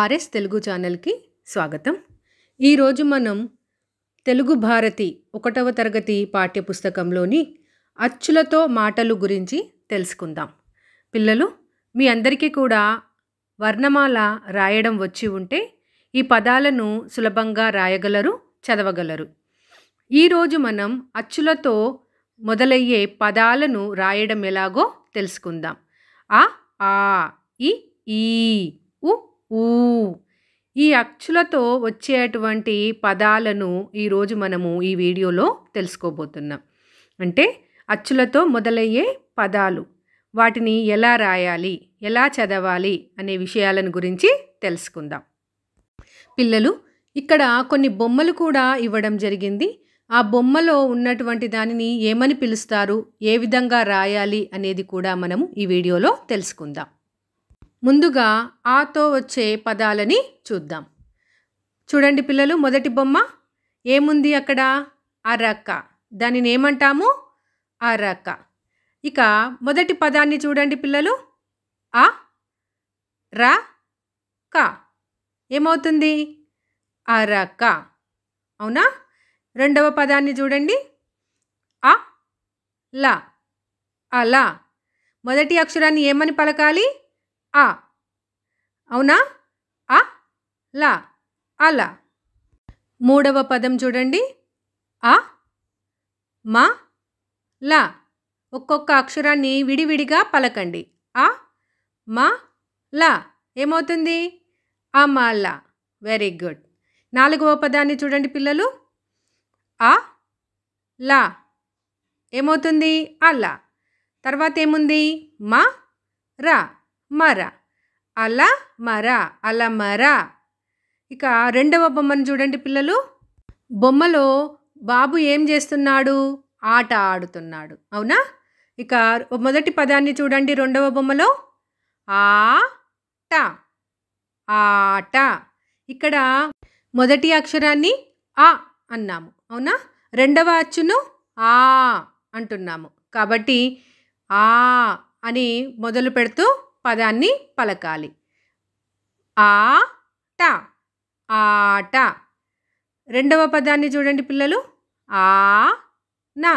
RS Telugu ఛానల్కి స్వాగతం ఈరోజు మనం తెలుగు భారతి ఒకటవ తరగతి పాఠ్యపుస్తకంలోని అచ్చులతో మాటలు గురించి తెలుసుకుందాం పిల్లలు మీ అందరికీ కూడా వర్ణమాల రాయడం వచ్చి ఉంటే ఈ పదాలను సులభంగా రాయగలరు చదవగలరు ఈరోజు మనం అచ్చులతో మొదలయ్యే పదాలను రాయడం ఎలాగో తెలుసుకుందాం ఆ ఆ ఈ ఈ ఉ ఊ ఈ అచ్చులతో వచ్చేటువంటి పదాలను ఈరోజు మనము ఈ వీడియోలో తెలుసుకోబోతున్నాం అంటే అచ్చులతో మొదలయ్యే పదాలు వాటిని ఎలా రాయాలి ఎలా చదవాలి అనే విషయాలను గురించి తెలుసుకుందాం పిల్లలు ఇక్కడ కొన్ని బొమ్మలు కూడా ఇవ్వడం జరిగింది ఆ బొమ్మలో ఉన్నటువంటి దానిని ఏమని పిలుస్తారు ఏ విధంగా రాయాలి అనేది కూడా మనము ఈ వీడియోలో తెలుసుకుందాం ముందుగా ఆతో వచ్చే పదాలని చూద్దాం చూడండి పిల్లలు మొదటి బొమ్మ ఏముంది అక్కడ అరక్క దానిని ఏమంటాము అరక్క ఇక మొదటి పదాన్ని చూడండి పిల్లలు అ ర క ఏమవుతుంది అరక అవునా రెండవ పదాన్ని చూడండి అ ల అలా మొదటి అక్షరాన్ని ఏమని పలకాలి ఆ అవునా ఆ లా అలా మూడవ పదం చూడండి ఆ మా లా ఒక్కొక్క అక్షరాన్ని విడివిడిగా పలకండి ఆ మా లా ఏమవుతుంది లా వెరీ గుడ్ నాలుగవ పదాన్ని చూడండి పిల్లలు ఆ లా ఏమవుతుంది అలా తర్వాత ఏముంది మా రా మర అల మర అల మర ఇక రెండవ బొమ్మను చూడండి పిల్లలు బొమ్మలో బాబు ఏం చేస్తున్నాడు ఆట ఆడుతున్నాడు అవునా ఇక మొదటి పదాన్ని చూడండి రెండవ బొమ్మలో ఆట ఆట ఇక్కడ మొదటి అక్షరాన్ని ఆ అన్నాము అవునా రెండవ అచ్చును ఆ అంటున్నాము కాబట్టి ఆ అని మొదలు పెడుతూ పదాన్ని పలకాలి ఆ ట ఆట రెండవ పదాన్ని చూడండి పిల్లలు ఆ నా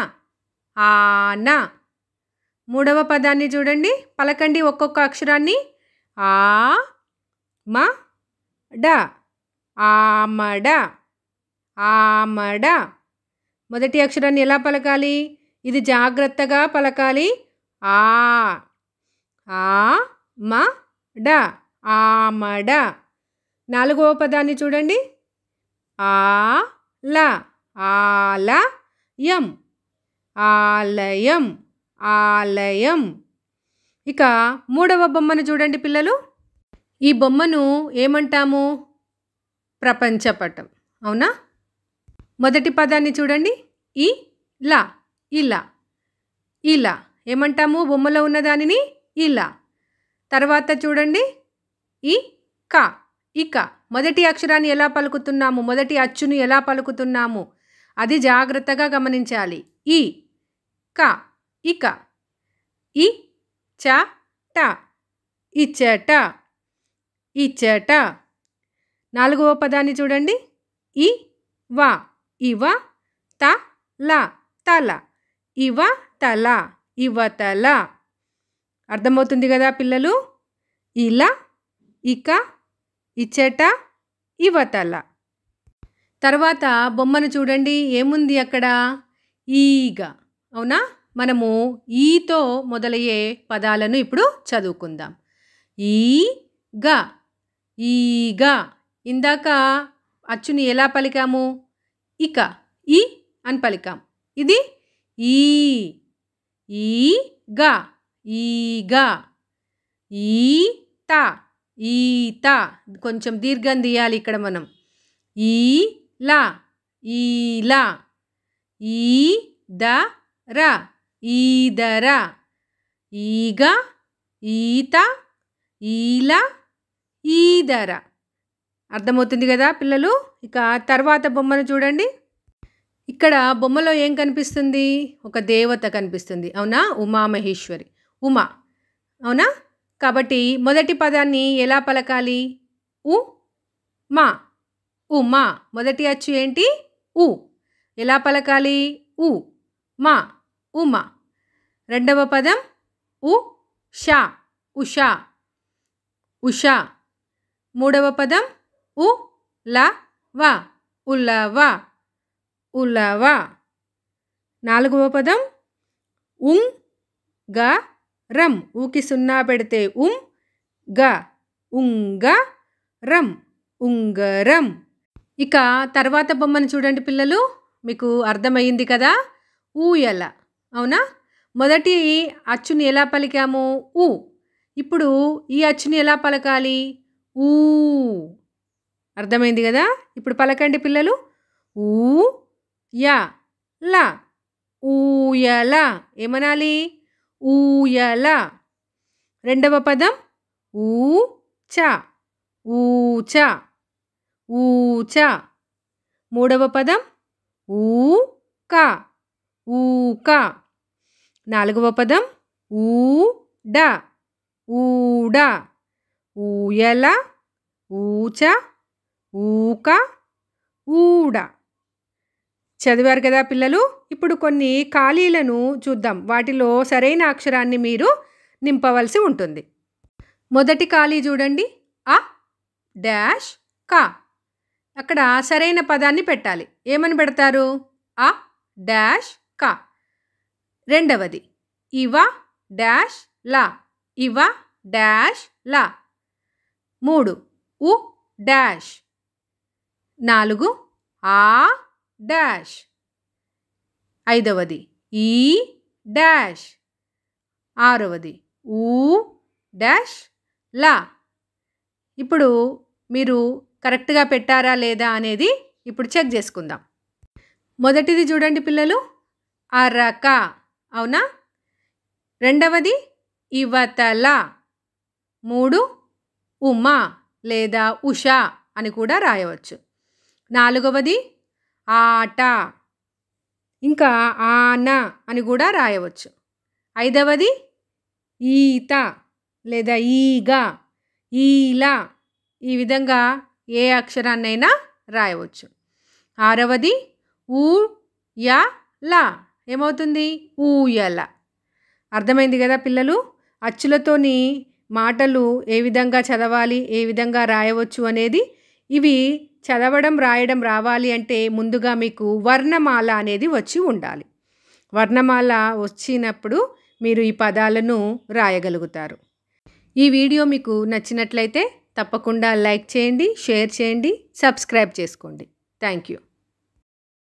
ఆన మూడవ పదాన్ని చూడండి పలకండి ఒక్కొక్క అక్షరాన్ని ఆ మ డ ఆమడ ఆమడ మొదటి అక్షరాన్ని ఎలా పలకాలి ఇది జాగ్రత్తగా పలకాలి ఆ ఆ మ డ ఆమడ నాలుగవ పదాన్ని చూడండి ఆ ల ఆలయం ఆలయం ఆలయం ఇక మూడవ బొమ్మను చూడండి పిల్లలు ఈ బొమ్మను ఏమంటాము ప్రపంచపటం అవునా మొదటి పదాన్ని చూడండి ఈ ల ఇలా ఇలా ఏమంటాము బొమ్మలో ఉన్న దానిని ఇలా తర్వాత చూడండి ఈ క ఇక మొదటి అక్షరాన్ని ఎలా పలుకుతున్నాము మొదటి అచ్చును ఎలా పలుకుతున్నాము అది జాగ్రత్తగా గమనించాలి ఈ క ఇక ఇ చ ట ఇచ్చట ఇచ్చట నాలుగవ పదాన్ని చూడండి ఇ వ ఇవ త ల తల ఇవ తల ఇవ తల అర్థమవుతుంది కదా పిల్లలు ఇలా ఇక ఇచ్చేట ఇవతల తర్వాత బొమ్మను చూడండి ఏముంది అక్కడ ఈగ అవునా మనము ఈతో మొదలయ్యే పదాలను ఇప్పుడు చదువుకుందాం ఈ గ ఈగ ఇందాక అచ్చుని ఎలా పలికాము ఇక ఈ అని పలికాం ఇది ఈ గ ఈగ ఈత ఈత కొంచెం దీర్ఘం తీయాలి ఇక్కడ మనం ఈ ల లా ఈలా ఈదర ఈదర ఈగ ఈత ఈల ఈదర అర్థమవుతుంది కదా పిల్లలు ఇక తర్వాత బొమ్మను చూడండి ఇక్కడ బొమ్మలో ఏం కనిపిస్తుంది ఒక దేవత కనిపిస్తుంది అవునా ఉమామహేశ్వరి ఉమా అవునా కాబట్టి మొదటి పదాన్ని ఎలా పలకాలి ఉ మా ఉ మా మొదటి అచ్చు ఏంటి ఉ ఎలా పలకాలి ఉ మా ఉమా రెండవ పదం ఉ షా ఉషా ఉషా మూడవ పదం ఉ లా వా ఉల్లవా ఉల్లవా నాలుగవ పదం ఉం గా రం ఊకి సున్నా పెడితే ఉం గ ఉంగ రం రమ్ ఇక తర్వాత బొమ్మను చూడండి పిల్లలు మీకు అర్థమయ్యింది కదా ఊయల అవునా మొదటి అచ్చుని ఎలా పలికాము ఊ ఇప్పుడు ఈ అచ్చుని ఎలా పలకాలి ఊ అర్థమైంది కదా ఇప్పుడు పలకండి పిల్లలు ఊ యా లా ఊయల ఏమనాలి ఊయల రెండవ పదం ఊ చ ఊచ ఊచ మూడవ పదం ఊ క ఊక నాలుగవ పదం ఊ డ ఊడ ఊయల ఊచ ఊక ఊడ చదివారు కదా పిల్లలు ఇప్పుడు కొన్ని ఖాళీలను చూద్దాం వాటిలో సరైన అక్షరాన్ని మీరు నింపవలసి ఉంటుంది మొదటి ఖాళీ చూడండి అ డాష్ కా అక్కడ సరైన పదాన్ని పెట్టాలి ఏమని పెడతారు అ డాష్ కా రెండవది ఇవ డాష్ లా ఇవ డాష్ లా మూడు ఉ డాష్ నాలుగు ఆ డాష్ ఐదవది ఈ డాష్ ఆరవది ఊ డాష్ లా ఇప్పుడు మీరు కరెక్ట్గా పెట్టారా లేదా అనేది ఇప్పుడు చెక్ చేసుకుందాం మొదటిది చూడండి పిల్లలు అరక అవునా రెండవది ఇవతల మూడు ఉమా లేదా ఉషా అని కూడా రాయవచ్చు నాలుగవది ఆట ఇంకా ఆన అని కూడా రాయవచ్చు ఐదవది ఈత లేదా ఈగ ఈల ఈ విధంగా ఏ అక్షరాన్నైనా రాయవచ్చు ఆరవది ఊ యా లా ఏమవుతుంది ఊయల అర్థమైంది కదా పిల్లలు అచ్చులతోని మాటలు ఏ విధంగా చదవాలి ఏ విధంగా రాయవచ్చు అనేది ఇవి చదవడం రాయడం రావాలి అంటే ముందుగా మీకు వర్ణమాల అనేది వచ్చి ఉండాలి వర్ణమాల వచ్చినప్పుడు మీరు ఈ పదాలను రాయగలుగుతారు ఈ వీడియో మీకు నచ్చినట్లయితే తప్పకుండా లైక్ చేయండి షేర్ చేయండి సబ్స్క్రైబ్ చేసుకోండి థ్యాంక్ యూ